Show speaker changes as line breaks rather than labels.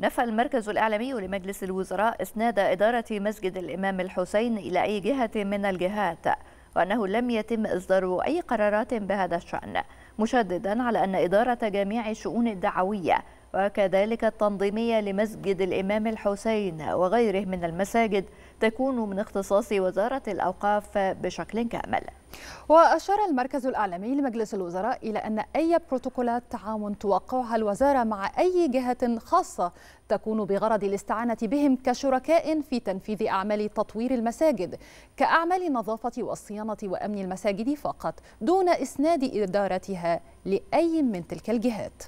نفى المركز الإعلامي لمجلس الوزراء إسناد إدارة مسجد الإمام الحسين إلى أي جهة من الجهات وأنه لم يتم إصدار أي قرارات بهذا الشأن مشددا على أن إدارة جميع الشؤون الدعوية وكذلك التنظيمية لمسجد الإمام الحسين وغيره من المساجد تكون من اختصاص وزارة الأوقاف بشكل كامل
وأشار المركز الأعلامي لمجلس الوزراء إلى أن أي بروتوكولات تعاون توقعها الوزارة مع أي جهة خاصة تكون بغرض الاستعانة بهم كشركاء في تنفيذ أعمال تطوير المساجد كأعمال نظافة والصيانة وأمن المساجد فقط دون إسناد إدارتها لأي من تلك الجهات